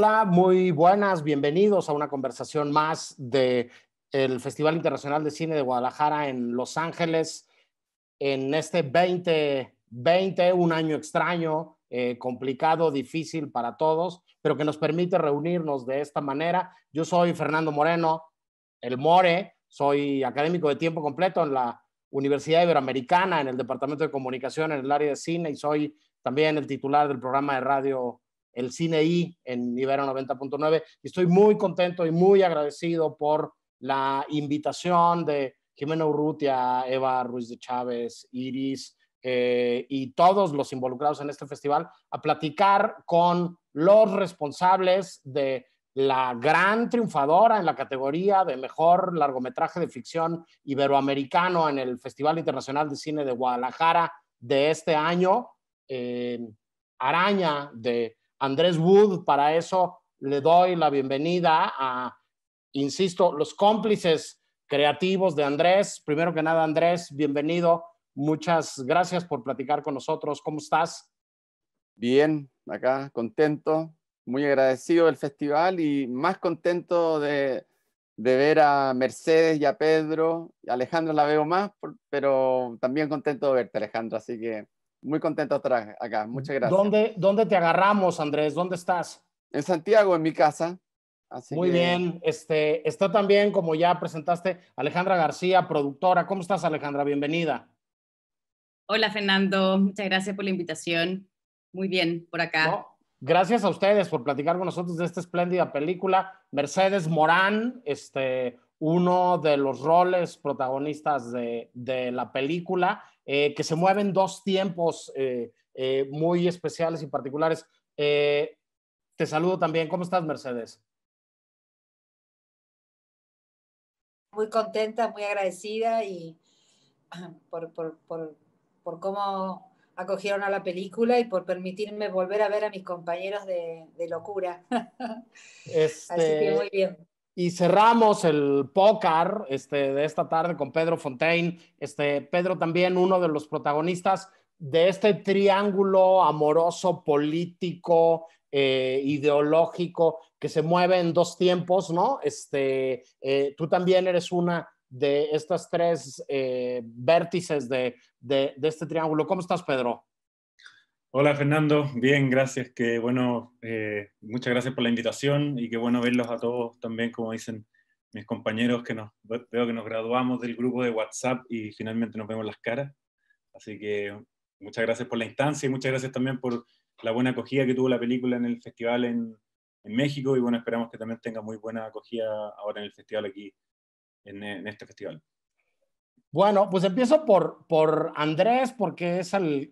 Hola, muy buenas, bienvenidos a una conversación más de el Festival Internacional de Cine de Guadalajara en Los Ángeles en este 2020, un año extraño, eh, complicado, difícil para todos, pero que nos permite reunirnos de esta manera. Yo soy Fernando Moreno, el More, soy académico de tiempo completo en la Universidad Iberoamericana, en el Departamento de Comunicación, en el área de cine, y soy también el titular del programa de radio el Cine I en Ibero 90.9. Y estoy muy contento y muy agradecido por la invitación de Jimena Urrutia, Eva Ruiz de Chávez, Iris eh, y todos los involucrados en este festival a platicar con los responsables de la gran triunfadora en la categoría de mejor largometraje de ficción iberoamericano en el Festival Internacional de Cine de Guadalajara de este año, eh, Araña de Andrés Wood. Para eso le doy la bienvenida a, insisto, los cómplices creativos de Andrés. Primero que nada, Andrés, bienvenido. Muchas gracias por platicar con nosotros. ¿Cómo estás? Bien, acá contento, muy agradecido del festival y más contento de, ver a Mercedes y a Pedro. Alejandro la veo más, pero también contento de verte, Alejandro. Así que muy contento de acá. Muchas gracias. ¿Dónde, dónde te agarramos, Andrés? ¿Dónde estás? En Santiago, en mi casa. Muy bien. Este, está también, como ya presentaste, Alejandra García, productora. ¿Cómo estás, Alejandra? Bienvenida. Hola, Fernando. Muchas gracias por la invitación. Muy bien, por acá. Gracias a ustedes por platicar con nosotros de esta espléndida película. Mercedes Morán, este, uno de los roles protagonistas de, de la película, eh, que se mueven dos tiempos eh, eh, muy especiales y particulares. te saludo también. ¿Cómo estás, Mercedes? Muy contenta, muy agradecida y ah, por, cómo acogieron a la película y por permitirme volver a ver a mis compañeros de, locura. Así que este, muy bien. Y cerramos el pócar este, de esta tarde con Pedro Fontaine. Este, Pedro también, uno de los protagonistas de este triángulo amoroso, político, eh, ideológico, que se mueve en dos tiempos, ¿no? Este, eh, tú también eres una de estas tres eh, vértices de, de este triángulo. ¿Cómo estás, Pedro? Hola Fernando, bien, gracias. Que bueno, eh, muchas gracias por la invitación y qué bueno verlos a todos también, como dicen mis compañeros, que nos, veo que nos graduamos del grupo de WhatsApp y finalmente nos vemos las caras. Así que muchas gracias por la instancia y muchas gracias también por la buena acogida que tuvo la película en el festival en, México y bueno, esperamos que también tenga muy buena acogida ahora en el festival aquí, en este festival. Bueno, pues empiezo por, por Andrés, porque es al,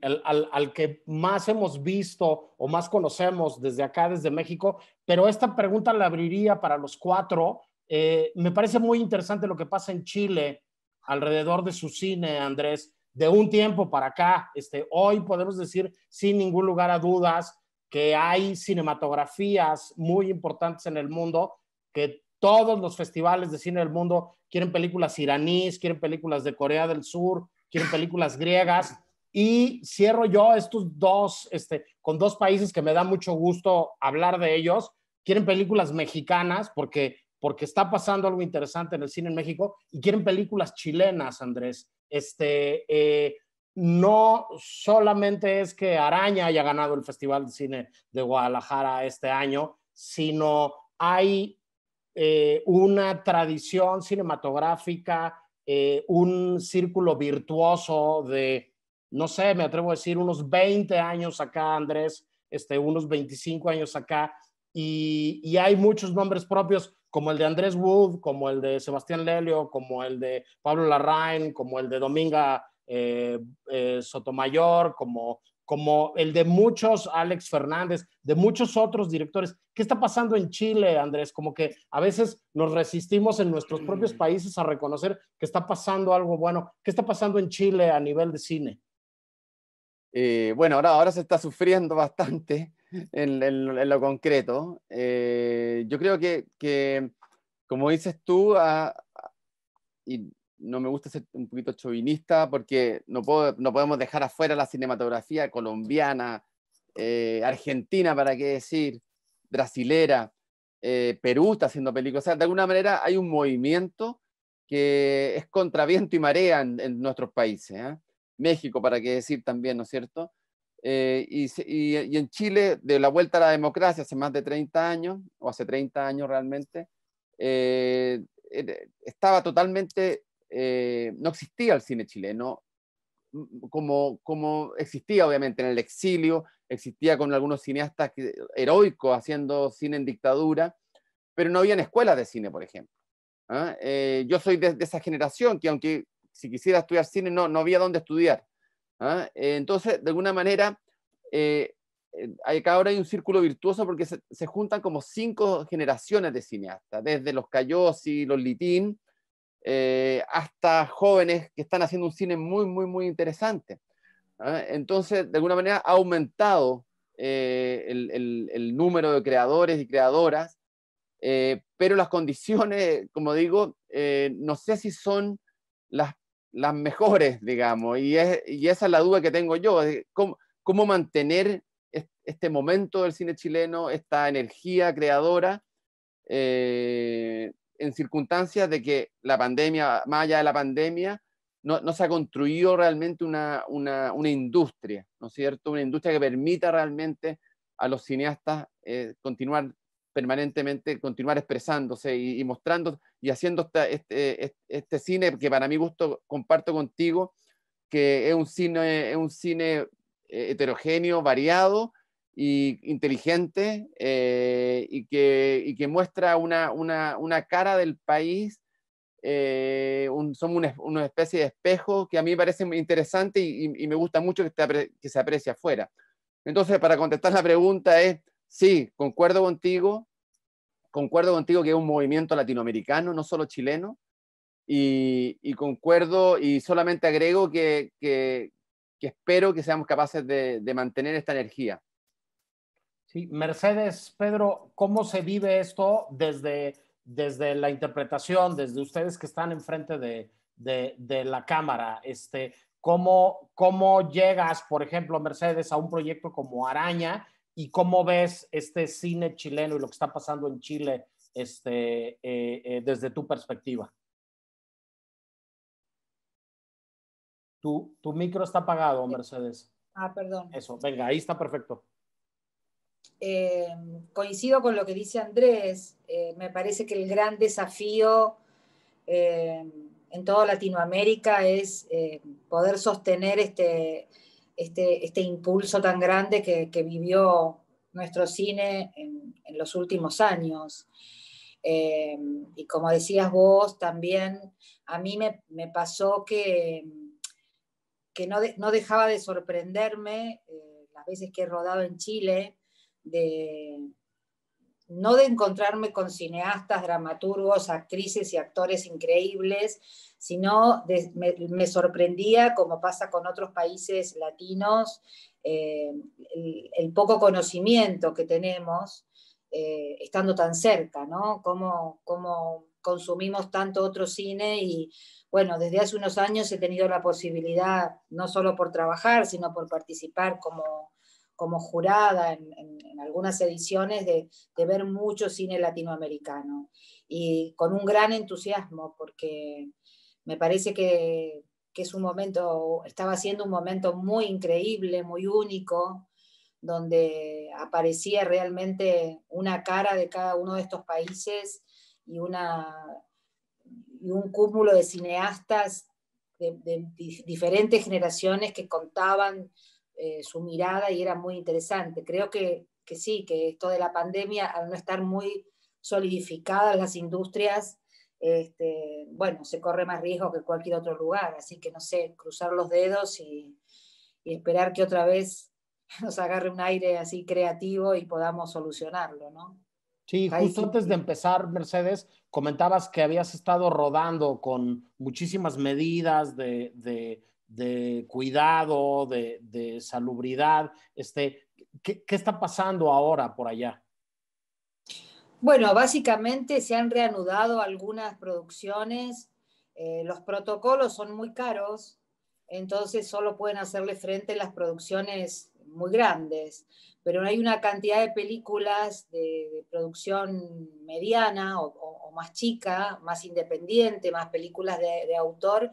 que más hemos visto o más conocemos desde acá, desde México, pero esta pregunta la abriría para los cuatro. Eh, me parece muy interesante lo que pasa en Chile alrededor de su cine, Andrés, de un tiempo para acá. Este, hoy podemos decir sin ningún lugar a dudas que hay cinematografías muy importantes en el mundo que todos los festivales de cine del mundo quieren películas iraníes, quieren películas de Corea del Sur, quieren películas griegas. Y cierro yo estos dos, este, con dos países que me da mucho gusto hablar de ellos. Quieren películas mexicanas porque, porque está pasando algo interesante en el cine en México y quieren películas chilenas, Andrés. Este, eh, no solamente es que Araña haya ganado el Festival de Cine de Guadalajara este año, sino hay eh, una tradición cinematográfica, eh, un círculo virtuoso de, no sé, me atrevo a decir, unos 20 años acá, Andrés, este, unos 25 años acá, y, hay muchos nombres propios, como el de Andrés Wood, como el de Sebastián Lelio, como el de Pablo Larraín, como el de Dominga eh, Sotomayor, como como el de muchos Alex Fernández, de muchos otros directores. ¿Qué está pasando en Chile, Andrés? Como que a veces nos resistimos en nuestros propios mm. países a reconocer que está pasando algo bueno. ¿Qué está pasando en Chile a nivel de cine? Eh, bueno, ahora, ahora se está sufriendo bastante en, lo concreto. Eh, yo creo que, como dices tú, ah, ah, y no me gusta ser un poquito chauvinista porque no, no podemos dejar afuera la cinematografía colombiana, eh, argentina, para qué decir, brasilera, eh, Perú está haciendo películas. de alguna manera hay un movimiento que es contra viento y marea en, nuestros países. ¿eh? México, para qué decir también, ¿no es cierto? Y, en Chile, de la vuelta a la democracia hace más de 30 años, o hace 30 años realmente, estaba totalmente eh, no existía el cine chileno como, como existía obviamente en el exilio, existía con algunos cineastas heroicos haciendo cine en dictadura, pero no había escuelas de cine, por ejemplo. ¿ah? Eh, yo soy de, esa generación que aunque si quisiera estudiar cine no, no había dónde estudiar. ¿ah? Eh, entonces, de alguna manera, eh, ahora hay un círculo virtuoso porque se, juntan como cinco generaciones de cineastas, desde los y los Litín, eh, hasta jóvenes que están haciendo un cine muy, muy, muy interesante. ¿ah? Entonces, de alguna manera, ha aumentado eh, el, número de creadores y creadoras, eh, pero las condiciones, como digo, no sé si son las, las mejores, digamos, y, es, y, esa es la duda que tengo yo, ¿cómo, cómo mantener este momento del cine chileno, esta energía creadora, eh, en circunstancias de que la pandemia, más allá de la pandemia, no, se ha construido realmente una, industria, ¿no es cierto? Una industria que permita realmente a los cineastas eh, continuar permanentemente, continuar expresándose y, mostrando y haciendo este, este, este, cine que para mi gusto comparto contigo, que es un cine, es un cine eh, heterogéneo, variado, y inteligente eh, y, que, muestra una, cara del país. Eh, somos una, especie de espejo que a mí me parece muy interesante y, me gusta mucho que, que se aprecie afuera. Entonces, para contestar la pregunta es, sí, concuerdo contigo, concuerdo contigo que es un movimiento latinoamericano, no solo chileno, y, concuerdo y solamente agrego que, espero que seamos capaces de mantener esta energía. Mercedes, Pedro, ¿cómo se vive esto desde, desde la interpretación, desde ustedes que están enfrente de, de, la cámara? Este, ¿cómo, llegas, por ejemplo, Mercedes, a un proyecto como Araña y cómo ves este cine chileno y lo que está pasando en Chile este, eh, eh, desde tu perspectiva? Tu, tu micro está apagado, Mercedes. Ah, perdón. Eso, venga, ahí está perfecto. Eh, coincido con lo que dice Andrés, eh, me parece que el gran desafío eh, en toda Latinoamérica es poder sostener este, este, este, impulso tan grande que, vivió nuestro cine en, los últimos años. y como decías vos, también a mí me, pasó que, no, no, dejaba de sorprenderme las veces que he rodado en Chile, de no de encontrarme con cineastas, dramaturgos, actrices y actores increíbles, sino me, sorprendía, como pasa con otros países latinos, eh, el, poco conocimiento que tenemos eh, estando tan cerca, ¿no? cómo consumimos tanto otro cine y bueno, desde hace unos años he tenido la posibilidad, no solo por trabajar, sino por participar como como jurada en, algunas ediciones de, ver mucho cine latinoamericano y con un gran entusiasmo porque me parece que, es un momento, estaba siendo un momento muy increíble, muy único, donde aparecía realmente una cara de cada uno de estos países y, una, y un cúmulo de cineastas de, de, diferentes generaciones que contaban eh, su mirada y era muy interesante. Creo que, sí, que esto de la pandemia, al no estar muy solidificadas las industrias, este, bueno, se corre más riesgo que cualquier otro lugar. Así que no sé, cruzar los dedos y, esperar que otra vez nos agarre un aire así creativo y podamos solucionarlo, ¿no? Sí, justo antes de empezar, Mercedes, comentabas que habías estado rodando con muchísimas medidas de de cuidado, de, salubridad? Este, ¿qué, está pasando ahora por allá? Bueno, básicamente se han reanudado algunas producciones. Eh, los protocolos son muy caros, entonces solo pueden hacerle frente las producciones muy grandes. Pero hay una cantidad de películas de, producción mediana o, más chica, más independiente, más películas de, de autor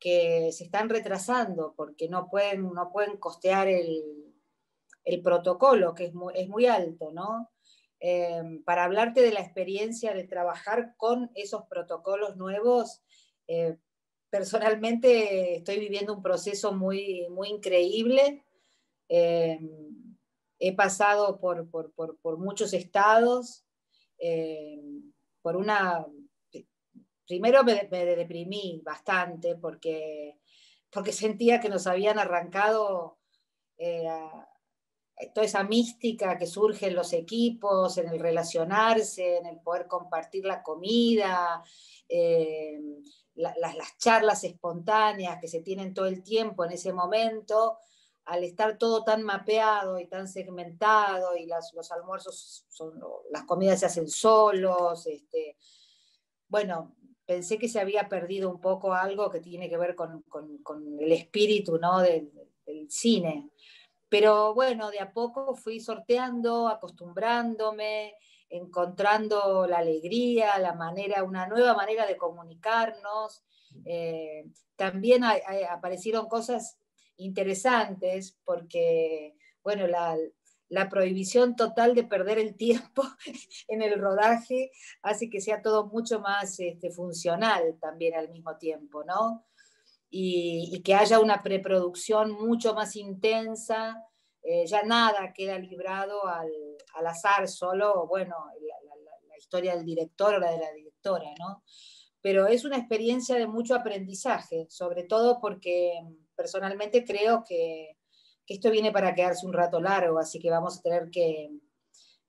que se están retrasando porque no pueden, no pueden costear el, protocolo, que es muy, alto, ¿no? Em, para hablarte de la experiencia de trabajar con esos protocolos nuevos, eh, personalmente estoy viviendo un proceso muy, muy increíble. Em, he pasado por, por, muchos estados, em, por una primero me, deprimí bastante porque, porque sentía que nos habían arrancado eh, toda esa mística que surge en los equipos, en el relacionarse, en el poder compartir la comida, eh, las, charlas espontáneas que se tienen todo el tiempo en ese momento al estar todo tan mapeado y tan segmentado y las, los almuerzos son, las comidas se hacen solos, este, bueno, pensé que se había perdido un poco algo que tiene que ver con, el espíritu ¿no? del, cine. Pero bueno, de a poco fui sorteando, acostumbrándome, encontrando la alegría, la manera, una nueva manera de comunicarnos. Eh, también aparecieron cosas interesantes porque, bueno, la, la prohibición total de perder el tiempo en el rodaje hace que sea todo mucho más este, funcional también al mismo tiempo, ¿no? Y, que haya una preproducción mucho más intensa, eh, ya nada queda librado al, azar, solo, bueno, la, la, historia del director o la de la directora, ¿no? Pero es una experiencia de mucho aprendizaje, sobre todo porque mm, personalmente creo que esto viene para quedarse un rato largo, así que vamos a tener que,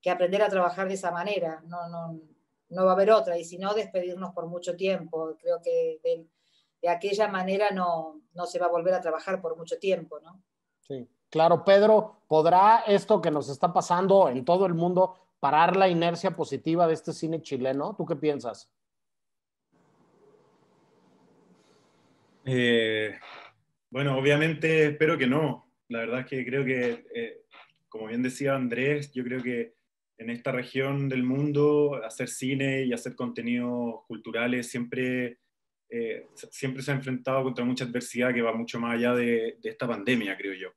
aprender a trabajar de esa manera, no, va a haber otra, y si no, despedirnos por mucho tiempo, creo que de, aquella manera no, se va a volver a trabajar por mucho tiempo, ¿no? Sí, claro, Pedro, ¿podrá esto que nos está pasando en todo el mundo parar la inercia positiva de este cine chileno? ¿Tú qué piensas? Eh, bueno, obviamente espero que no la verdad es que creo que, eh, como bien decía Andrés, yo creo que en esta región del mundo hacer cine y hacer contenidos culturales siempre, eh, siempre se ha enfrentado contra mucha adversidad que va mucho más allá de, esta pandemia, creo yo.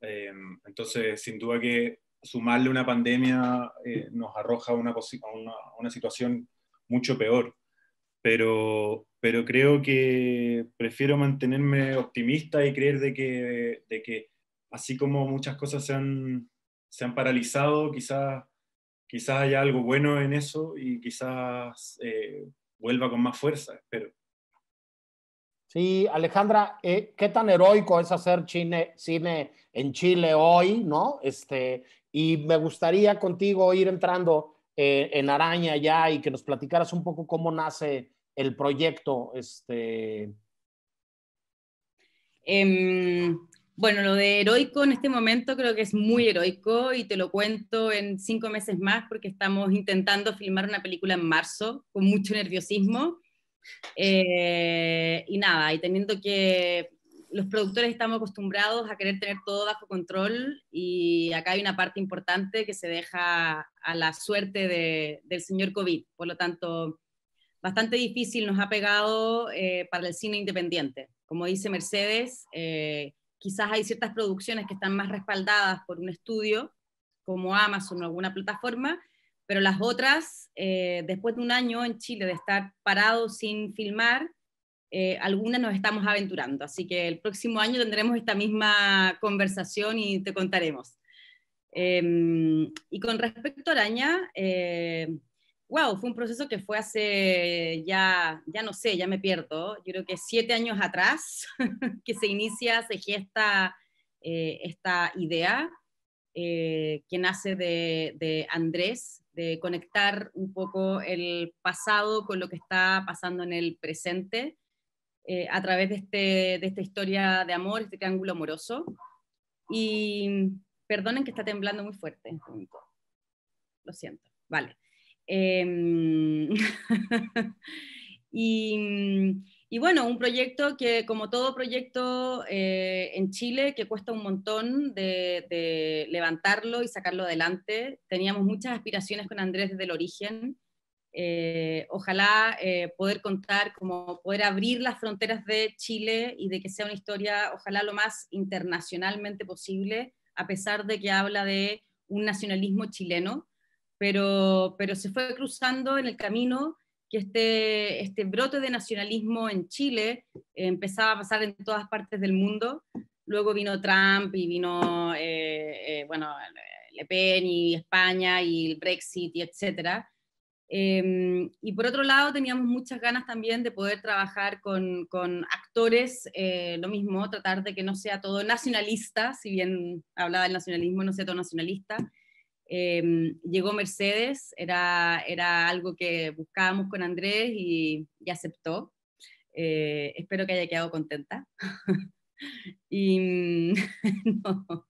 Eh, entonces, sin duda que sumarle una pandemia nos arroja una, una, una situación mucho peor. Pero, pero creo que prefiero mantenerme optimista y creer de que, de que así como muchas cosas se han, se han paralizado, quizás, quizá haya algo bueno en eso y quizás eh, vuelva con más fuerza, espero. Sí, Alejandra, eh, qué tan heroico es hacer cine, en Chile hoy, ¿no? Este, y me gustaría contigo ir entrando eh, en Araña ya y que nos platicaras un poco cómo nace el proyecto. Este... Em, bueno, lo de heroico en este momento creo que es muy heroico y te lo cuento en cinco meses más porque estamos intentando filmar una película en marzo con mucho nerviosismo. Eh, y nada, y teniendo que los productores estamos acostumbrados a querer tener todo bajo control y acá hay una parte importante que se deja a la suerte del señor COVID. Por lo tanto, bastante difícil nos ha pegado eh, para el cine independiente. Como dice Mercedes, eh, quizás hay ciertas producciones que están más respaldadas por un estudio, como Amazon o alguna plataforma, pero las otras, eh, después de un año en Chile de estar parados sin filmar, eh, algunas nos estamos aventurando. Así que el próximo año tendremos esta misma conversación y te contaremos. Em, y con respecto a Araña, eh, wow, fue un proceso que fue hace ya, ya no sé, ya me pierdo, yo creo que siete años atrás que se inicia, se gesta eh, esta idea eh, que nace de, Andrés, de conectar un poco el pasado con lo que está pasando en el presente eh, a través de, este, de esta historia de amor, este triángulo amoroso. Y perdonen que está temblando muy fuerte este Lo siento. Vale. Em, y, bueno, un proyecto que, como todo proyecto eh, en Chile, que cuesta un montón de, levantarlo y sacarlo adelante. Teníamos muchas aspiraciones con Andrés desde el origen. Eh, ojalá eh, poder contar, como poder abrir las fronteras de Chile y de que sea una historia, ojalá lo más internacionalmente posible, a pesar de que habla de un nacionalismo chileno, pero, pero se fue cruzando en el camino que este, este brote de nacionalismo en Chile eh, empezaba a pasar en todas partes del mundo. Luego vino Trump y vino, eh, eh, bueno, Le Pen y España y el Brexit y etcétera. Em, y por otro lado, teníamos muchas ganas también de poder trabajar con, con actores, lo mismo, tratar de que no sea todo nacionalista, si bien hablaba del nacionalismo, no sea todo nacionalista, Em, llegó Mercedes, era, era algo que buscábamos con Andrés y, aceptó. Eh, espero que haya quedado contenta. Mm,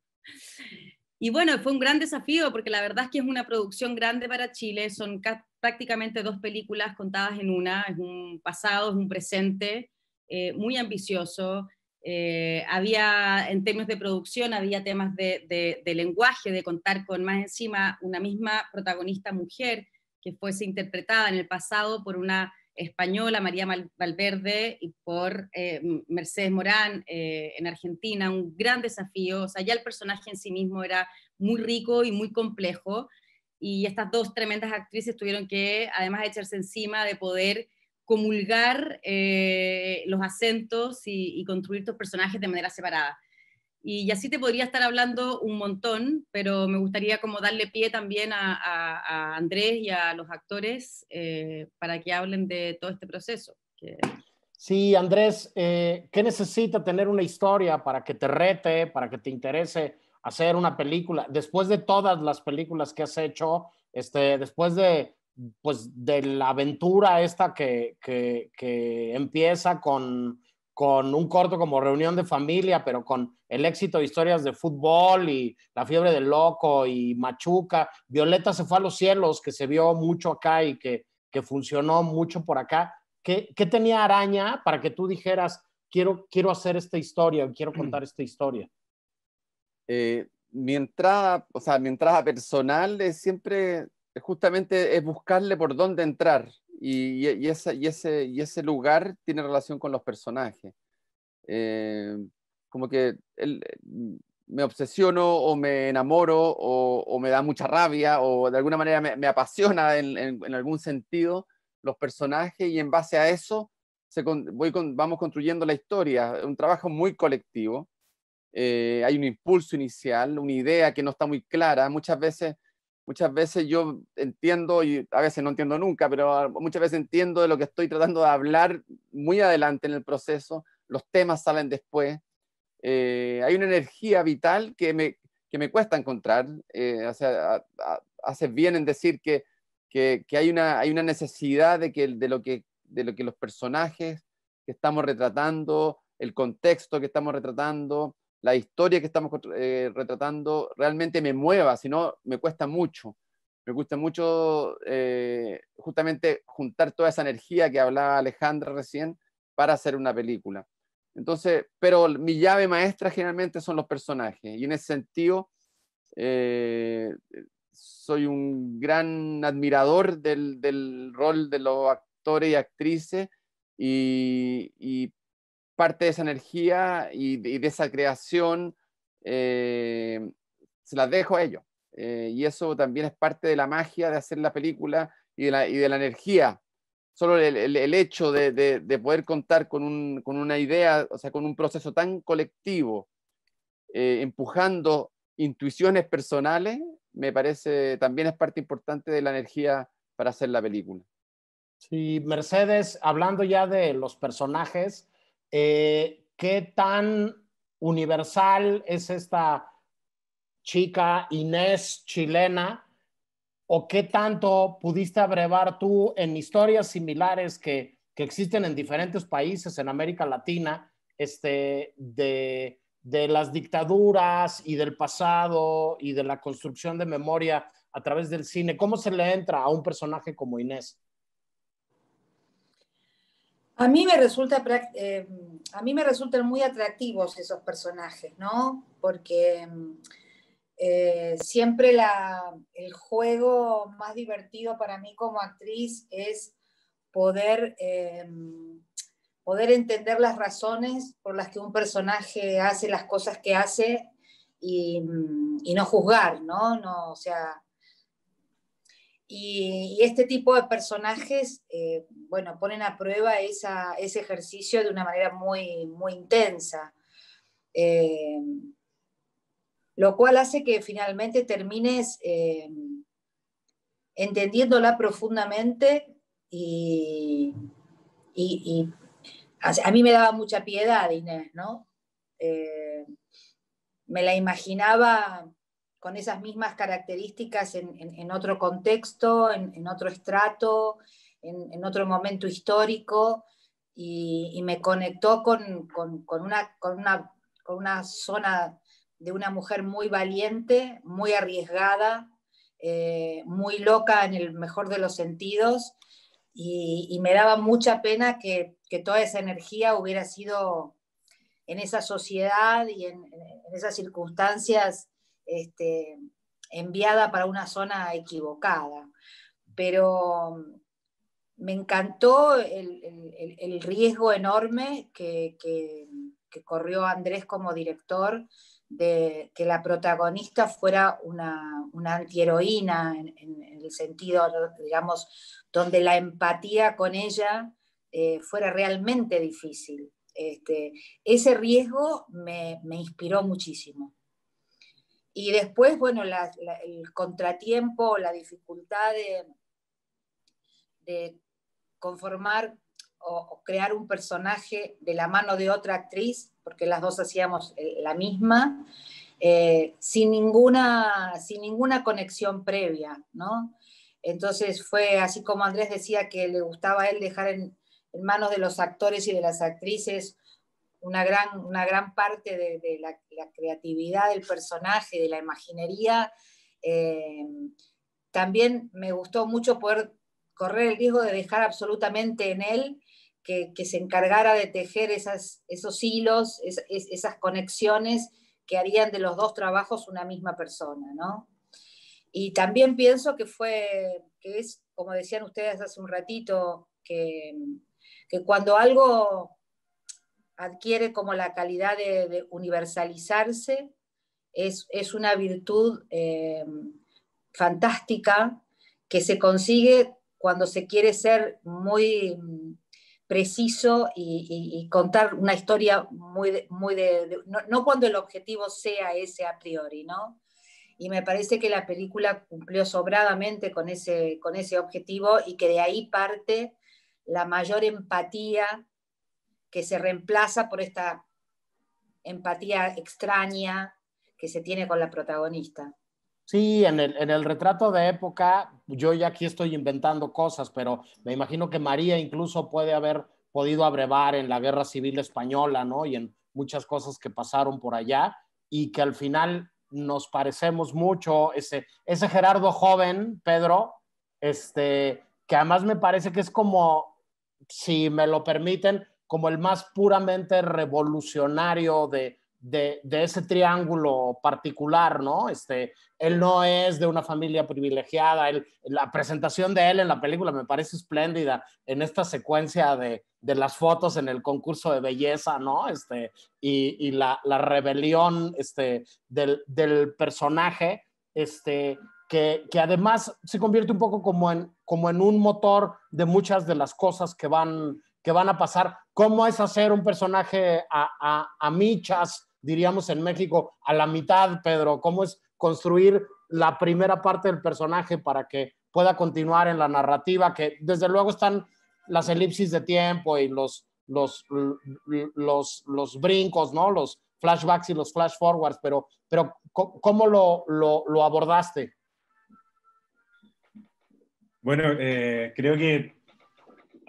y, bueno, fue un gran desafío porque la verdad es que es una producción grande para Chile, son prácticamente dos películas contadas en una, es un pasado, es un presente eh, muy ambicioso. Eh, había, en términos de producción, había temas de, lenguaje, de contar con más encima una misma protagonista mujer que fuese interpretada en el pasado por una española, María Valverde, y por eh, Mercedes Morán eh, en Argentina, un gran desafío. O sea, ya el personaje en sí mismo era muy rico y muy complejo, y estas dos tremendas actrices tuvieron que, además, echarse encima de poder comulgar eh, los acentos y, construir tus personajes de manera separada. Y, así te podría estar hablando un montón, pero me gustaría como darle pie también a, Andrés y a los actores eh, para que hablen de todo este proceso. Sí, Andrés, eh, ¿qué necesita tener una historia para que te rete, para que te interese hacer una película? Después de todas las películas que has hecho, este, después de pues de la aventura esta que, que, que empieza con, con, un corto como reunión de familia, pero con el éxito de historias de fútbol y la fiebre del loco y Machuca. Violeta se fue a los cielos, que se vio mucho acá y que, que funcionó mucho por acá. ¿Qué, ¿Qué, tenía Araña para que tú dijeras, quiero, quiero hacer esta historia, quiero contar esta historia? Eh, mi entrada, o sea, mi entrada personal es siempre justamente es buscarle por dónde entrar y, y, y ese, lugar tiene relación con los personajes. Eh, como que me obsesiono o me enamoro o, me da mucha rabia o de alguna manera me, apasiona en, algún sentido los personajes y en base a eso se vamos construyendo la historia. Un trabajo muy colectivo. Eh, hay un impulso inicial, una idea que no está muy clara. Muchas veces muchas veces yo entiendo, y a veces no entiendo nunca, pero muchas veces entiendo de lo que estoy tratando de hablar muy adelante en el proceso, los temas salen después. Eh, hay una energía vital que me, me cuesta encontrar. Eh, haces bien en decir que, hay, una, hay una necesidad de, que, de, lo que, de lo que los personajes que estamos retratando, el contexto que estamos retratando, la historia que estamos eh, retratando realmente me mueva, si no me cuesta mucho. Me gusta mucho eh, justamente juntar toda esa energía que hablaba Alejandra recién para hacer una película. Entonces, pero mi llave maestra generalmente son los personajes y en ese sentido eh, soy un gran admirador del, rol de los actores y actrices y parte de esa energía y, de, esa creación eh, se las dejo a ellos. Eh, y eso también es parte de la magia de hacer la película y de la, energía. Solo el, hecho de, poder contar con, una idea, o sea, con un proceso tan colectivo, eh, empujando intuiciones personales, me parece también es parte importante de la energía para hacer la película. Sí, Mercedes, hablando ya de los personajes, eh, qué tan universal es esta chica Inés chilena o qué tanto pudiste abrevar tú en historias similares que, existen en diferentes países en América Latina, este, de, de las dictaduras y del pasado y de la construcción de memoria a través del cine. ¿Cómo se le entra a un personaje como Inés? A mí me resulta eh, a mí me resultan muy atractivos esos personajes, ¿no? Porque eh, siempre el juego más divertido para mí como actriz es poder, eh, poder entender las razones por las que un personaje hace las cosas que hace y, no juzgar, ¿no? no o sea, y, este tipo de personajes, eh, bueno, ponen a prueba ese ejercicio de una manera muy, muy intensa. Eh, lo cual hace que finalmente termines eh, entendiéndola profundamente y, a, mí me daba mucha piedad Inés, ¿no? Eh, me la imaginaba con esas mismas características en, otro contexto, en, otro estrato, en, otro momento histórico, y, me conectó con, una, zona de una mujer muy valiente, muy arriesgada, eh, muy loca en el mejor de los sentidos, y, me daba mucha pena que, toda esa energía hubiera sido en esa sociedad y en, esas circunstancias este, enviada para una zona equivocada. Pero mm, me encantó el, riesgo enorme que, corrió Andrés como director de que la protagonista fuera una, antiheroína en, el sentido, digamos, donde la empatía con ella eh, fuera realmente difícil. Este, ese riesgo me inspiró muchísimo. Y después, bueno, el contratiempo, la dificultad de, conformar o, crear un personaje de la mano de otra actriz, porque las dos hacíamos eh, la misma, eh, sin, ninguna, sin ninguna conexión previa, ¿no? Entonces fue así como Andrés decía que le gustaba a él dejar en manos de los actores y de las actrices una gran, una gran parte de, la, creatividad del personaje, de la imaginería. Eh, también me gustó mucho poder correr el riesgo de dejar absolutamente en él que, se encargara de tejer esos hilos, esas conexiones que harían de los dos trabajos una misma persona, ¿no? Y también pienso que fue, que es, como decían ustedes hace un ratito, que, que cuando algo adquiere como la calidad de, universalizarse, es, una virtud eh, fantástica que se consigue cuando se quiere ser muy mm, preciso y, contar una historia muy, muy de, no, cuando el objetivo sea ese a priori, ¿no? Y me parece que la película cumplió sobradamente con ese, con ese objetivo y que de ahí parte la mayor empatía que se reemplaza por esta empatía extraña que se tiene con la protagonista. Sí, en el, retrato de época, yo ya aquí estoy inventando cosas, pero me imagino que María incluso puede haber podido abrevar en la Guerra Civil Española, ¿no? Y en muchas cosas que pasaron por allá y que al final nos parecemos mucho, ese, ese Gerardo joven, Pedro, este, que además me parece que es como, si me lo permiten, como el más puramente revolucionario de, de, ese triángulo particular, ¿no? Este, él no es de una familia privilegiada, la presentación de él en la película me parece espléndida, en esta secuencia de, de las fotos en el concurso de belleza, ¿no? Este, y, y la, la, rebelión este, del, del personaje, este, que, que, además se convierte un poco como en, como en un motor de muchas de las cosas que van que van a pasar, cómo es hacer un personaje a, michas, diríamos en México, a la mitad, Pedro, cómo es construir la primera parte del personaje para que pueda continuar en la narrativa, que desde luego están las elipsis de tiempo y los, los, los, brincos, ¿no? Los flashbacks y los flash forwards, pero, pero ¿cómo lo, abordaste? Bueno, eh, creo que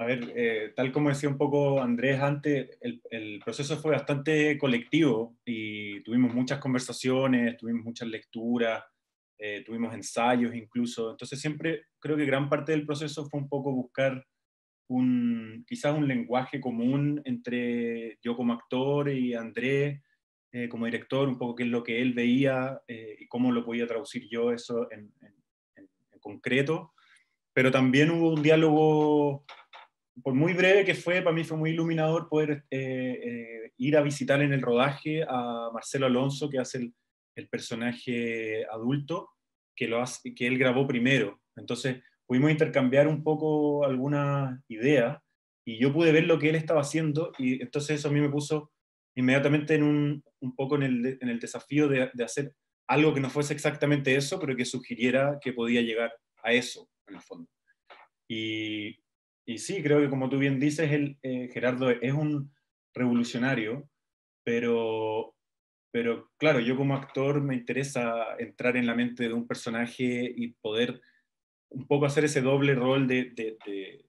a ver, eh, tal como decía un poco Andrés antes, el, proceso fue bastante colectivo y tuvimos muchas conversaciones, tuvimos muchas lecturas, eh, tuvimos ensayos incluso. Entonces siempre creo que gran parte del proceso fue un poco buscar un, quizás un lenguaje común entre yo como actor y Andrés eh, como director, un poco qué es lo que él veía y cómo lo podía traducir yo eso en, en concreto. Pero también hubo un diálogo por muy breve que fue, para mí fue muy iluminador poder eh, eh, ir a visitar en el rodaje a Marcelo Alonso, que hace el, personaje adulto, que, lo que él grabó primero. Entonces pudimos intercambiar un poco alguna idea, y yo pude ver lo que él estaba haciendo y entonces eso a mí me puso inmediatamente en un, un poco en el, en el desafío de, de, hacer algo que no fuese exactamente eso, pero que sugiriera que podía llegar a eso, en el fondo. Y, y sí, creo que como tú bien dices, el, eh, Gerardo es un revolucionario, pero, pero claro, yo como actor me interesa entrar en la mente de un personaje y poder un poco hacer ese doble rol de, de,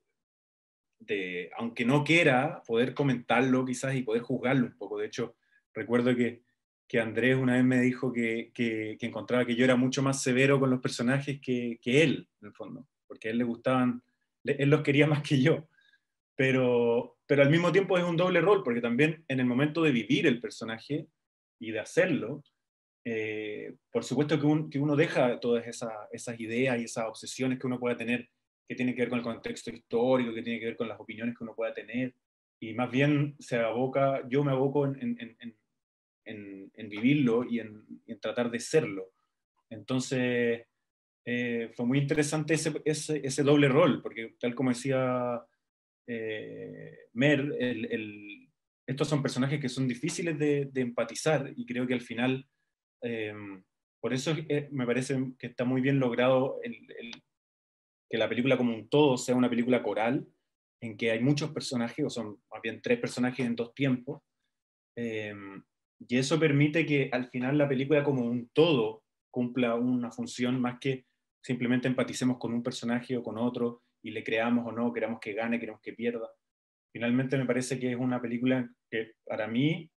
aunque no quiera, poder comentarlo quizás y poder juzgarlo un poco. De hecho, recuerdo que, que Andrés una vez me dijo que, que, que, encontraba que yo era mucho más severo con los personajes que, que él, en el fondo, porque a él le gustaban él los quería más que yo. Pero, pero al mismo tiempo es un doble rol, porque también en el momento de vivir el personaje y de hacerlo, eh, por supuesto que, uno deja todas esas, ideas y esas obsesiones que uno pueda tener, que tiene que ver con el contexto histórico, que tiene que ver con las opiniones que uno pueda tener, y más bien se aboca, yo me aboco en vivirlo y en, tratar de serlo. Entonces, eh, fue muy interesante ese, doble rol, porque tal como decía eh, Mer, estos son personajes que son difíciles de, empatizar y creo que al final, em, por eso eh, me parece que está muy bien logrado el, que la película como un todo sea una película coral, en que hay muchos personajes, o son más bien tres personajes en dos tiempos, em, y eso permite que al final la película como un todo cumpla una función más que simplemente empaticemos con un personaje o con otro y le creamos o no, queremos que gane, queremos que pierda. Finalmente me parece que es una película que para mí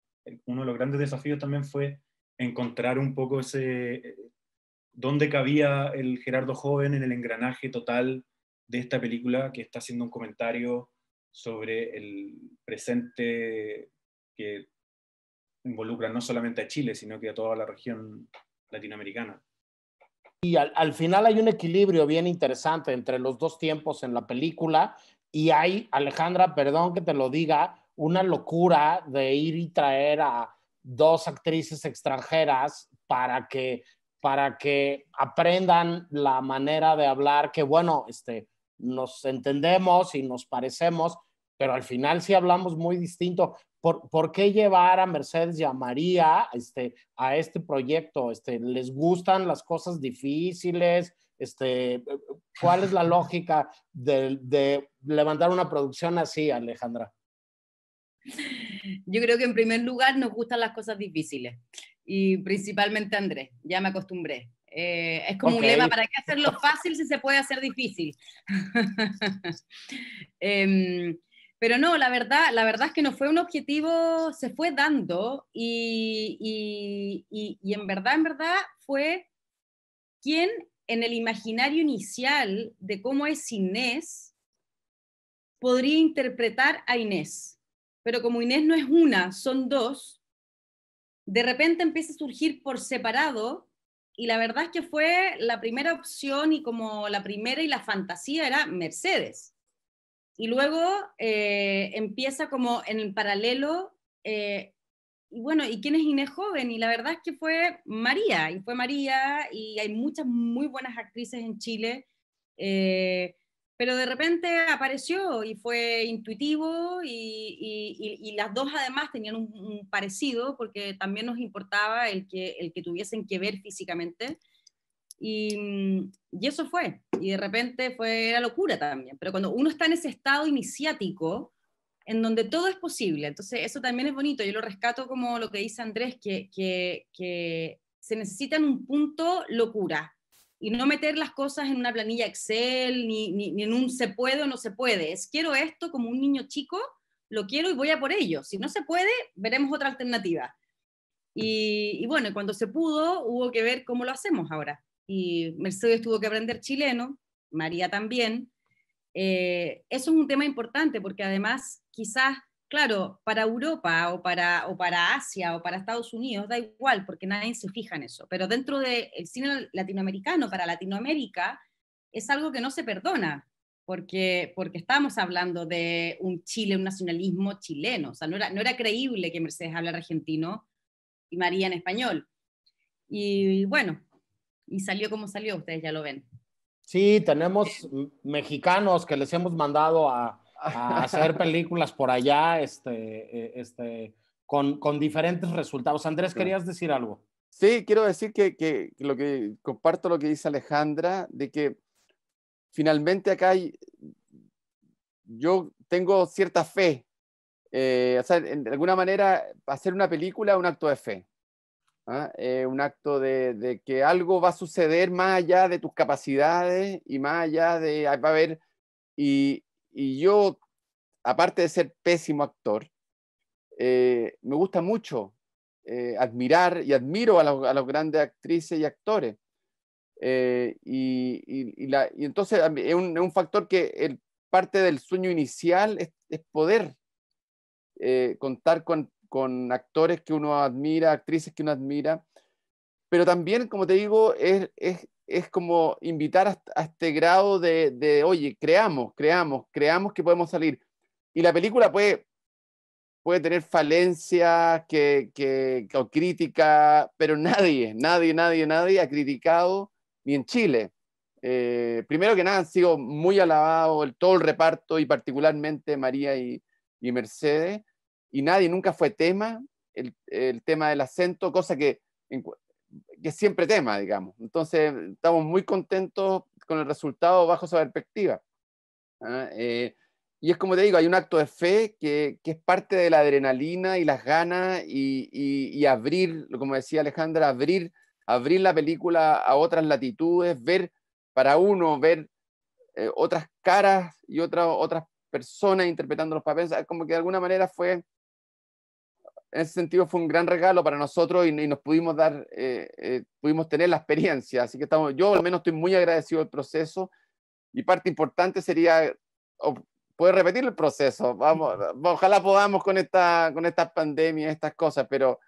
uno de los grandes desafíos también fue encontrar un poco ese eh, dónde cabía el Gerardo joven en el engranaje total de esta película que está haciendo un comentario sobre el presente que involucra no solamente a Chile, sino que a toda la región latinoamericana. Y al, final hay un equilibrio bien interesante entre los dos tiempos en la película y hay, Alejandra, perdón que te lo diga, una locura de ir y traer a dos actrices extranjeras para que, para que aprendan la manera de hablar, que bueno, este, nos entendemos y nos parecemos, pero al final sí hablamos muy distinto. ¿Por, qué llevar a Mercedes y a María este, a este proyecto? Este, ¿Les gustan las cosas difíciles? Este, ¿Cuál es la lógica de, levantar una producción así, Alejandra? Yo creo que en primer lugar nos gustan las cosas difíciles y principalmente Andrés, ya me acostumbré. Eh, es como un lema, ¿para qué hacerlo fácil si se puede hacer difícil? eh, pero no, la verdad, la verdad es que no fue un objetivo, se fue dando y, y, y, en verdad, en verdad fue quien en el imaginario inicial de cómo es Inés podría interpretar a Inés. Pero como Inés no es una, son dos, de repente empieza a surgir por separado y la verdad es que fue la primera opción y como la primera y la fantasía era Mercedes. Y luego eh, empieza como en el paralelo, eh, y bueno, ¿y quién es Inés Joven? Y la verdad es que fue María, y fue María, y hay muchas muy buenas actrices en Chile, eh, pero de repente apareció y fue intuitivo, y, las dos además tenían un, parecido, porque también nos importaba el que, el que tuviesen que ver físicamente. Y, mm, y, eso fue. Y de repente fue la locura también. Pero cuando uno está en ese estado iniciático, en donde todo es posible, entonces eso también es bonito. Yo lo rescato como lo que dice Andrés, que, que, se necesita en un punto locura. Y no meter las cosas en una planilla Excel, ni, ni, en un se puede o no se puede. Es quiero esto como un niño chico, lo quiero y voy a por ello. Si no se puede, veremos otra alternativa. Y, y bueno, cuando se pudo, hubo que ver cómo lo hacemos ahora y Mercedes tuvo que aprender chileno, María también. Eh, eso es un tema importante porque además quizás, claro, para Europa o para, o para Asia o para Estados Unidos da igual porque nadie se fija en eso, pero dentro del cine latinoamericano, para Latinoamérica, es algo que no se perdona. Porque, porque estamos hablando de un Chile, un nacionalismo chileno. O sea, no era, no era creíble que Mercedes hablara argentino y María en español. y bueno, y salió como salió, ustedes ya lo ven. Sí, tenemos mexicanos que les hemos mandado a, hacer películas por allá, este, e, este, con, diferentes resultados. Andrés, ¿querías decir algo? Sí, quiero decir que, lo que comparto lo que dice Alejandra, de que finalmente acá hay, yo tengo cierta fe. Eh, o sea, de alguna manera, hacer una película es un acto de fe. ¿ah? Eh, un acto de, que algo va a suceder más allá de tus capacidades y más allá de, va a haber, y, yo, aparte de ser pésimo actor, eh, me gusta mucho eh, admirar y admiro a, los, las grandes actrices y actores. y, entonces es un, factor que parte del sueño inicial es, poder contar con con actores que uno admira, actrices que uno admira, pero también, como te digo, es, es, es como invitar a, este grado de, de, oye, creamos, creamos, creamos que podemos salir. Y la película puede, puede tener falencias que, que, o crítica, pero nadie, nadie, nadie, nadie ha criticado, ni en Chile. Eh, primero que nada, han sido muy alabado el, todo el reparto y particularmente María y, y Mercedes y nadie nunca fue tema, el, el tema del acento, cosa que, que siempre tema, digamos. Entonces, estamos muy contentos con el resultado bajo esa perspectiva. ¿ah? Eh, y es como te digo, hay un acto de fe que, que es parte de la adrenalina y las ganas y, y, abrir, como decía Alejandra, abrir, abrir la película a otras latitudes, ver para uno, ver eh, otras caras y otras otras personas interpretando los papeles, como que de alguna manera fue en ese sentido fue un gran regalo para nosotros y, nos pudimos dar, eh, eh, pudimos tener la experiencia. Así que estamos, yo al menos estoy muy agradecido del proceso y parte importante sería poder repetir el proceso. Vamos, ojalá podamos con esta, con estas pandemia estas cosas, pero,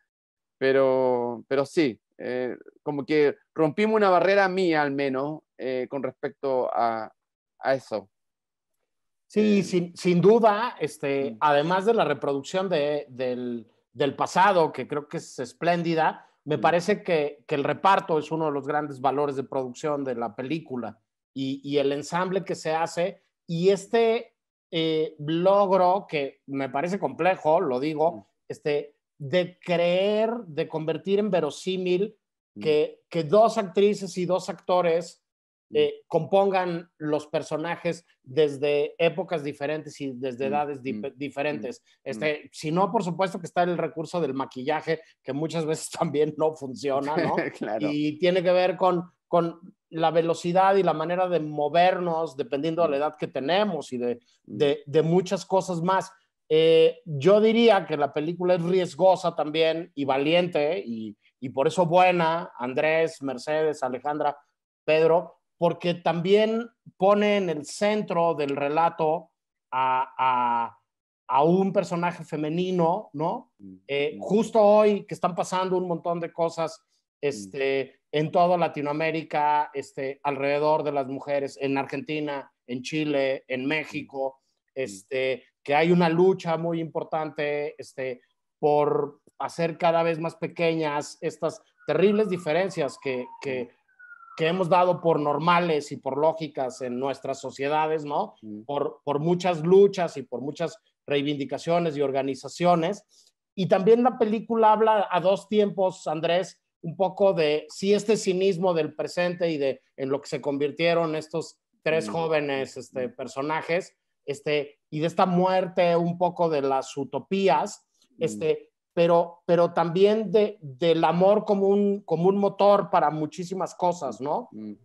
pero, pero sí, eh, como que rompimos una barrera mía al menos con respecto a, a eso. Sí, sin, sin, duda, este, además de la reproducción de, del, del pasado, que creo que es espléndida, me mm. parece que, el reparto es uno de los grandes valores de producción de la película y, el ensamble que se hace y este eh, logro que me parece complejo, lo digo, mm. este, de creer, de convertir en verosímil mm. que, que dos actrices y dos actores Mm. Eh, compongan los personajes desde épocas diferentes y desde mm, edades mm, diferentes. Este, si no, por supuesto que está el recurso del maquillaje, que muchas veces también no funciona, ¿no? Y tiene que ver con, con la velocidad y la manera de movernos, dependiendo de la edad que tenemos y de, de, muchas cosas más. Eh, yo diría que la película es riesgosa también y valiente y, y por eso buena, Andrés, Mercedes, Alejandra, Pedro, porque también ponen el centro del relato a, un personaje femenino, ¿no? Mm, eh, mm. justo hoy que están pasando un montón de cosas este, en toda Latinoamérica, este, alrededor de las mujeres, en Argentina, en Chile, en México, mm, este, que hay una lucha muy importante este, por hacer cada vez más pequeñas estas terribles diferencias que, que que hemos dado por normales y por lógicas en nuestras sociedades, ¿no? Por, por muchas luchas y por muchas reivindicaciones y organizaciones. Y también la película habla a dos tiempos, Andrés, un poco de si este cinismo del presente y de en lo que se convirtieron estos tres jóvenes este, personajes, este, y de esta muerte un poco de las utopías, este, pero, pero también de, del amor como un, como un motor para muchísimas cosas, ¿no? Mm, mm.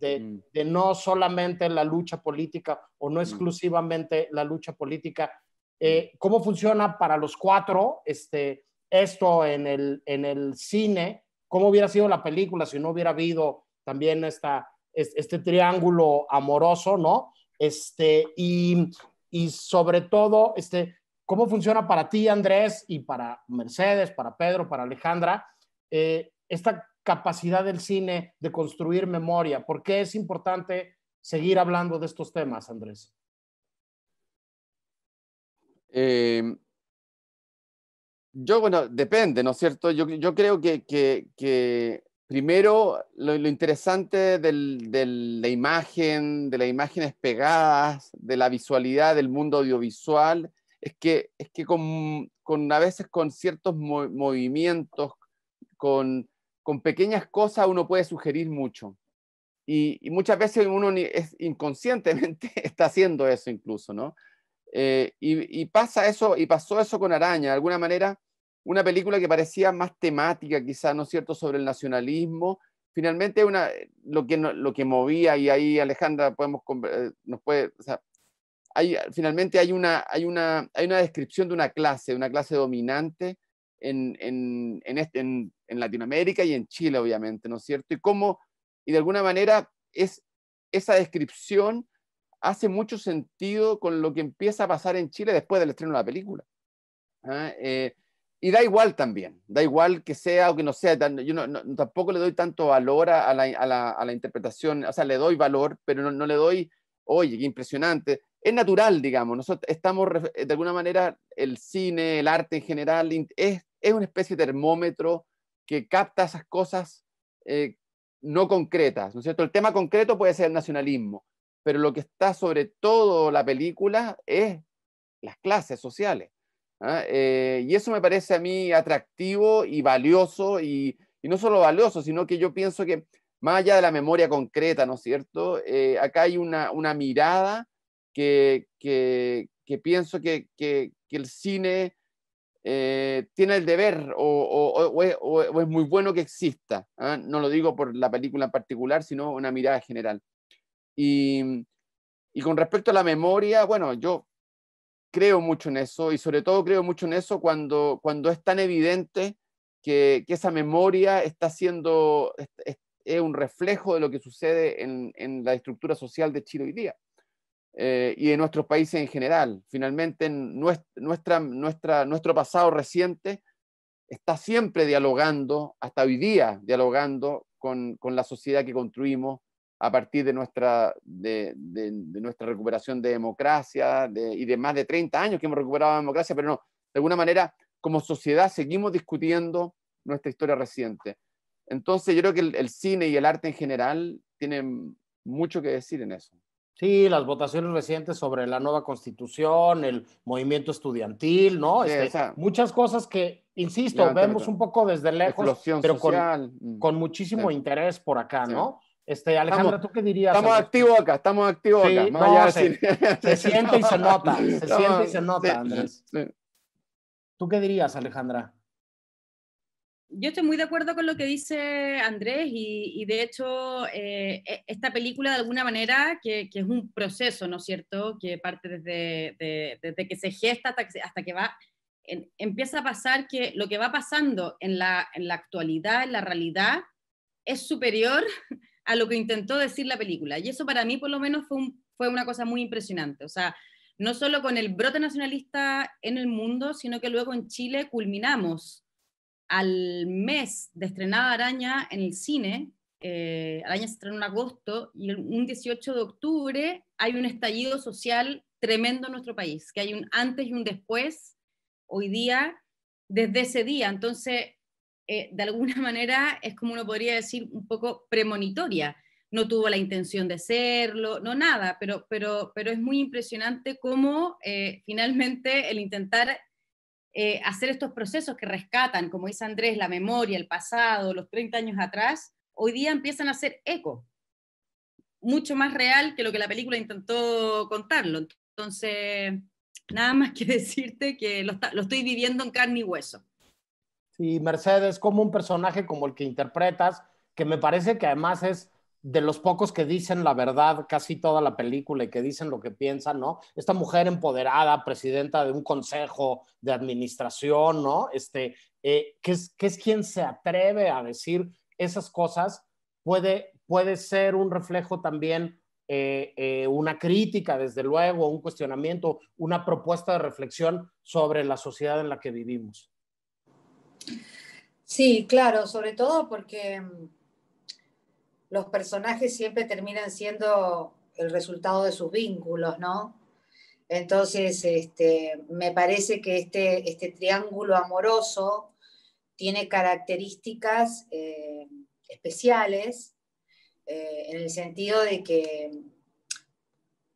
De, no solamente la lucha política o no mm. exclusivamente la lucha política. Eh, ¿Cómo funciona para los cuatro este, esto en el, en el cine? ¿Cómo hubiera sido la película si no hubiera habido también esta, este, triángulo amoroso, ¿no? Este, y, y sobre todo, este, ¿Cómo funciona para ti, Andrés, y para Mercedes, para Pedro, para Alejandra, eh, esta capacidad del cine de construir memoria? ¿Por qué es importante seguir hablando de estos temas, Andrés? Em, yo, bueno, depende, ¿no es cierto? Yo, creo que, primero lo, interesante de la imagen, de las imágenes pegadas, de la visualidad del mundo audiovisual, es que, es que con, a veces con ciertos movimientos, con, pequeñas cosas, uno puede sugerir mucho. Y, muchas veces uno es, inconscientemente está haciendo eso incluso, ¿no? Eh, y, pasa eso, y pasó eso con Araña, de alguna manera, una película que parecía más temática, quizás, ¿no es cierto?, sobre el nacionalismo. Finalmente, una, lo, que, lo que movía, y ahí Alejandra podemos, eh, nos puede, finalmente hay una, una, descripción de una clase, una clase dominante en, en, Latinoamérica y en Chile, obviamente, ¿no es cierto? Y cómo, y de alguna manera, es, esa descripción hace mucho sentido con lo que empieza a pasar en Chile después del estreno de la película. ¿ah? Eh, y da igual también, da igual que sea o que no sea, yo tampoco le doy tanto valor a, la, a, interpretación, o sea, le doy valor, pero no, no le doy, oye, qué impresionante, es natural, digamos. Nosotros estamos, eh, de alguna manera, el cine, el arte en general, es, es una especie de termómetro que capta esas cosas eh, no concretas, ¿no es cierto? El tema concreto puede ser el nacionalismo, pero lo que está sobre todo la película es las clases sociales. ¿ah? Eh, y eso me parece a mí atractivo y valioso, y, no solo valioso, sino que yo pienso que más allá de la memoria concreta, ¿no es cierto? acá hay una, una mirada que, pienso que, el cine eh, tiene el deber o, es, muy bueno que exista. ¿ah? No lo digo por la película en particular, sino una mirada general. Y, con respecto a la memoria, bueno, yo creo mucho en eso y sobre todo creo mucho en eso cuando, cuando es tan evidente que, esa memoria está siendo, es, un reflejo de lo que sucede en, en la estructura social de Chile hoy día. Eh, y de nuestros países en general. Finalmente, nuestra, nuestro pasado reciente está siempre dialogando, hasta hoy día, dialogando con, con la sociedad que construimos a partir de nuestra, de, nuestra recuperación de democracia y de más de 30 años que hemos recuperado la democracia, pero no, de alguna manera, como sociedad seguimos discutiendo nuestra historia reciente. Entonces, yo creo que el cine y el arte en general tienen mucho que decir en eso. Sí, las votaciones recientes sobre la nueva constitución, el movimiento estudiantil, ¿no? Este, muchas cosas que, insisto, vemos un poco desde lejos, pero con, mm, muchísimo interés por acá, ¿no? Este, Alejandra, ¿tú qué dirías? Estamos activos acá, estamos activos acá. se, siente y se nota, se siente y se nota, Andrés. ¿Tú qué dirías, Alejandra? yo estoy muy de acuerdo con lo que dice Andrés y, de hecho eh, e, esta película de alguna manera que, es un proceso, ¿no es cierto?, que parte desde, de, desde que se gesta hasta que, va, empieza a pasar que lo que va pasando en la, en la actualidad, en la realidad, es superior a lo que intentó decir la película. Y eso para mí por lo menos fue, fue una cosa muy impresionante. O sea, no solo con el brote nacionalista en el mundo, sino que luego en Chile culminamos al mes de estrenada Araña en el cine, eh, Araña se estrenó en agosto, y el 18 de octubre hay un estallido social tremendo en nuestro país, que hay un antes y un después, hoy día, desde ese día. Entonces, eh, de alguna manera es como uno podría decir un poco premonitoria. No tuvo la intención de serlo, no nada, pero, pero, pero es muy impresionante cómo eh, finalmente el intentar eh, hacer estos procesos que rescatan, como dice Andrés, la memoria, el pasado, los 30 años atrás, hoy día empiezan a ser eco, mucho más real que lo que la película intentó contarlo. Entonces, nada más que decirte que lo, lo estoy viviendo en carne y hueso. Sí, Mercedes, como un personaje como el que interpretas, que me parece que además es de los pocos que dicen la verdad casi toda la película y que dicen lo que piensan, ¿no? Esta mujer empoderada, presidenta de un consejo de administración, ¿no? Este, eh, es, que es quien se atreve a decir esas cosas, puede, puede ser un reflejo también, eh, eh, una crítica, desde luego, un cuestionamiento, una propuesta de reflexión sobre la sociedad en la que vivimos. Sí, claro, sobre todo porque los personajes siempre terminan siendo el resultado de sus vínculos, ¿no? Entonces, este, me parece que este, este triángulo amoroso tiene características eh, especiales eh, en el sentido de que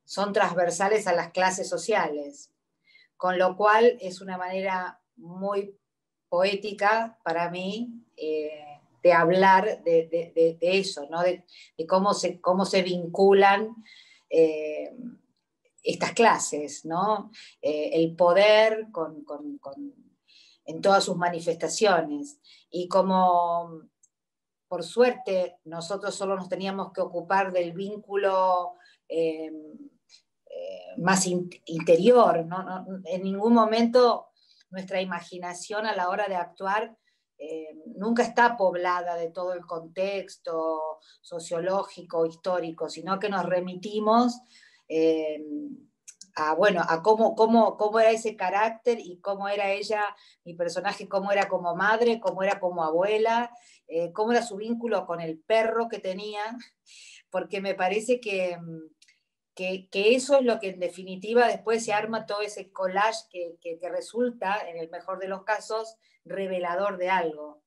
son transversales a las clases sociales, con lo cual es una manera muy poética para mí eh, de hablar de, eso, ¿no? de, cómo, se, cómo se vinculan eh, estas clases, ¿no? Eh, el poder con, en todas sus manifestaciones. Y como, por suerte, nosotros solo nos teníamos que ocupar del vínculo... Eh, más interior, en ningún momento nuestra imaginación a la hora de actuar eh, nunca está poblada de todo el contexto sociológico, histórico, sino que nos remitimos eh, a, bueno, a cómo, cómo, cómo era ese carácter y cómo era ella, mi personaje, cómo era como madre, cómo era como abuela, eh, cómo era su vínculo con el perro que tenía, porque me parece que... Mm, que, eso es lo que en definitiva después se arma todo ese collage que, resulta, en el mejor de los casos, revelador de algo.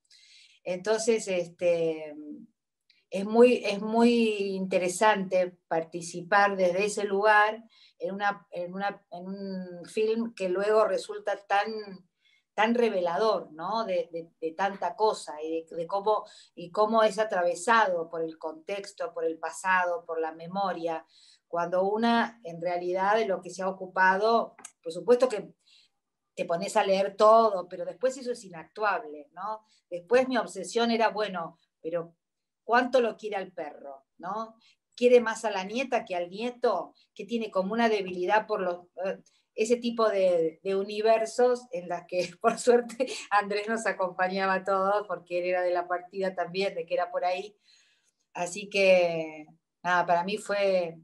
Entonces, este, es, muy, es muy interesante participar desde ese lugar en, en, un film que luego resulta tan, tan revelador, De, tanta cosa y de, cómo, y cómo es atravesado por el contexto, por el pasado, por la memoria, cuando una en realidad de lo que se ha ocupado, por supuesto que te pones a leer todo, pero después eso es inactuable, ¿no? Después mi obsesión era, bueno, pero ¿cuánto lo quiere al perro, ¿no? ¿Quiere más a la nieta que al nieto? Que tiene como una debilidad por los... Eh, ese tipo de, de universos en las que, por suerte, Andrés nos acompañaba a todos, porque él era de la partida también, de que era por ahí. Así que, nada, para mí fue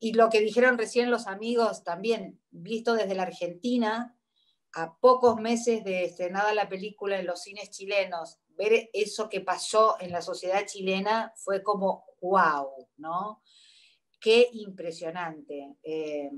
y lo que dijeron recién los amigos también, visto desde la Argentina, a pocos meses de estrenada la película en los cines chilenos, ver eso que pasó en la sociedad chilena fue como wow, ¿no? Qué impresionante. Eh,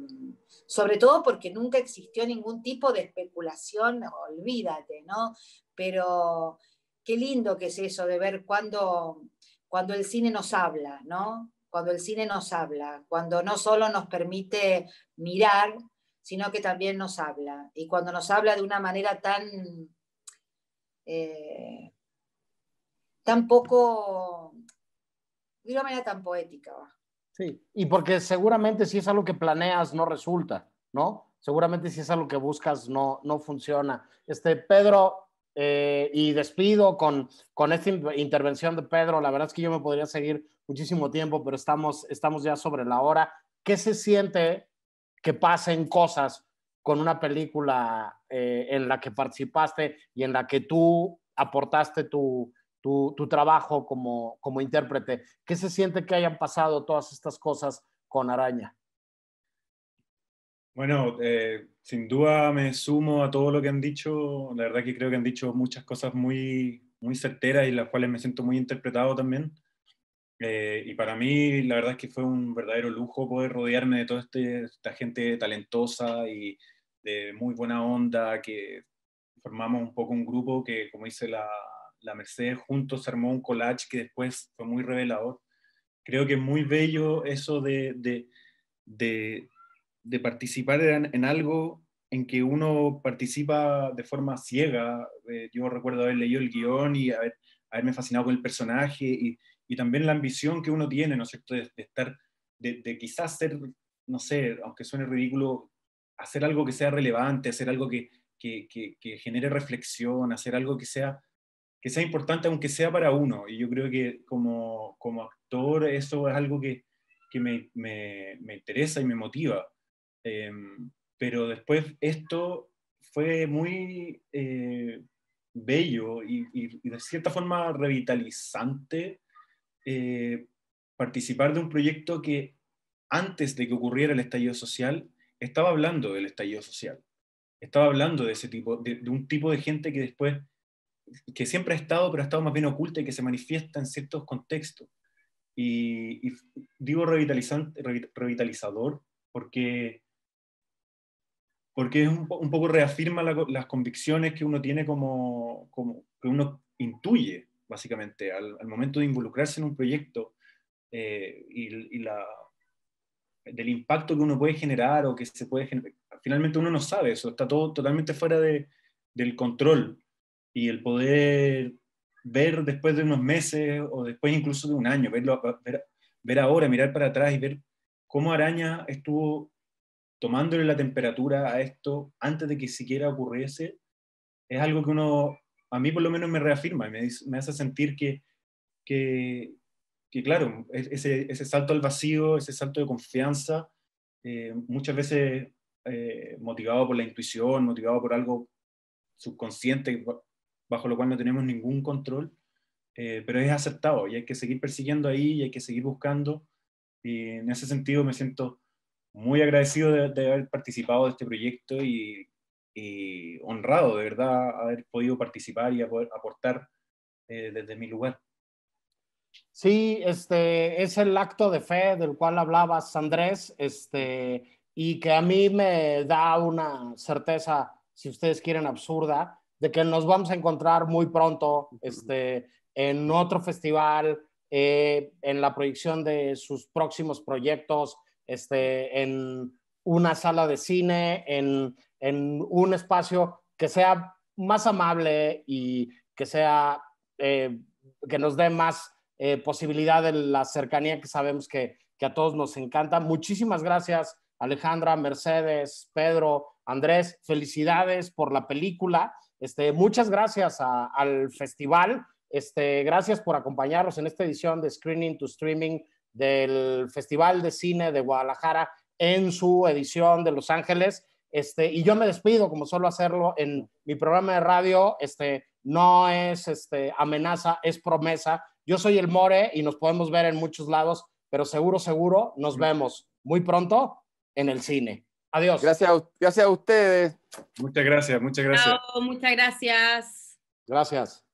sobre todo porque nunca existió ningún tipo de especulación, olvídate, ¿no? Pero qué lindo que es eso de ver cuando, cuando el cine nos habla, ¿no? cuando el cine nos habla, cuando no solo nos permite mirar, sino que también nos habla. Y cuando nos habla de una manera tan, eh, tan poco, de una manera tan poética. Sí, y porque seguramente si es algo que planeas no resulta, ¿no? Seguramente si es algo que buscas no, no funciona. Este, Pedro, eh, y despido con, esta intervención de Pedro. La verdad es que yo me podría seguir muchísimo tiempo, pero estamos, ya sobre la hora. ¿Qué se siente que pasen cosas con una película eh, en la que participaste y en la que tú aportaste tu, trabajo como, como intérprete? ¿Qué se siente que hayan pasado todas estas cosas con Araña? Bueno, eh, sin duda me sumo a todo lo que han dicho. La verdad que creo que han dicho muchas cosas muy, muy certeras y las cuales me siento muy interpretado también. Eh, y para mí, la verdad es que fue un verdadero lujo poder rodearme de toda este, esta gente talentosa y de muy buena onda, que formamos un poco un grupo que, como dice la, la Mercedes, juntos armó un collage que después fue muy revelador. Creo que es muy bello eso de, de de participar en, algo en que uno participa de forma ciega. Eh, yo recuerdo haber leído el guión y haberme fascinado con el personaje y, también la ambición que uno tiene, ¿no es cierto?, de, estar, de, quizás ser, no sé, aunque suene ridículo, hacer algo que sea relevante, hacer algo que, genere reflexión, hacer algo que sea que sea importante aunque sea para uno. Y yo creo que como, actor eso es algo que, me, interesa y me motiva. Em, pero después esto fue muy eh, bello y, de cierta forma revitalizante eh, participar de un proyecto que antes de que ocurriera el estallido social estaba hablando del estallido social, estaba hablando de ese tipo, de, un tipo de gente que después, que siempre ha estado, pero ha estado más bien oculta y que se manifiesta en ciertos contextos. Y, y digo revitalizante, revitalizador porque porque es un, poco reafirma las convicciones que uno tiene como, como que uno intuye, básicamente, al, momento de involucrarse en un proyecto eh, y, la, del impacto que uno puede generar o que se puede generar. Finalmente uno no sabe eso, está todo totalmente fuera de, del control y el poder ver después de unos meses o después incluso de un año, verlo, ver, ver ahora, mirar para atrás y ver cómo Araña estuvo tomándole la temperatura a esto antes de que siquiera ocurriese, es algo que uno, a mí por lo menos me reafirma y me, me hace sentir que, que, claro, ese, ese, salto al vacío, ese salto de confianza, eh, muchas veces eh, motivado por la intuición, motivado por algo subconsciente bajo lo cual no tenemos ningún control, eh, pero es aceptado y hay que seguir persiguiendo ahí y hay que seguir buscando. Y en ese sentido me siento muy agradecido de, haber participado de este proyecto y, honrado de verdad haber podido participar y aportar eh, desde mi lugar. Sí, este es el acto de fe del cual hablabas, Andrés, este, y que a mí me da una certeza, si ustedes quieren, absurda, de que nos vamos a encontrar muy pronto este, en otro festival, eh, en la proyección de sus próximos proyectos, este, en una sala de cine, en, un espacio que sea más amable y que eh, nos dé más eh, posibilidad de la cercanía que sabemos que, a todos nos encanta. Muchísimas gracias, Alejandra, Mercedes, Pedro, Andrés, felicidades por la película. Este, muchas gracias al festival. Este, gracias por acompañarnos en esta edición de Screening to Streaming del Festival de Cine de Guadalajara en su edición de Los Ángeles. Este, y yo me despido, como suelo hacerlo en mi programa de radio, este, no es este, amenaza, es promesa. Yo soy el More y nos podemos ver en muchos lados, pero seguro, seguro, nos vemos muy pronto en el cine. Adiós. Gracias gracias a ustedes. Muchas gracias, muchas gracias. muchas gracias. Gracias.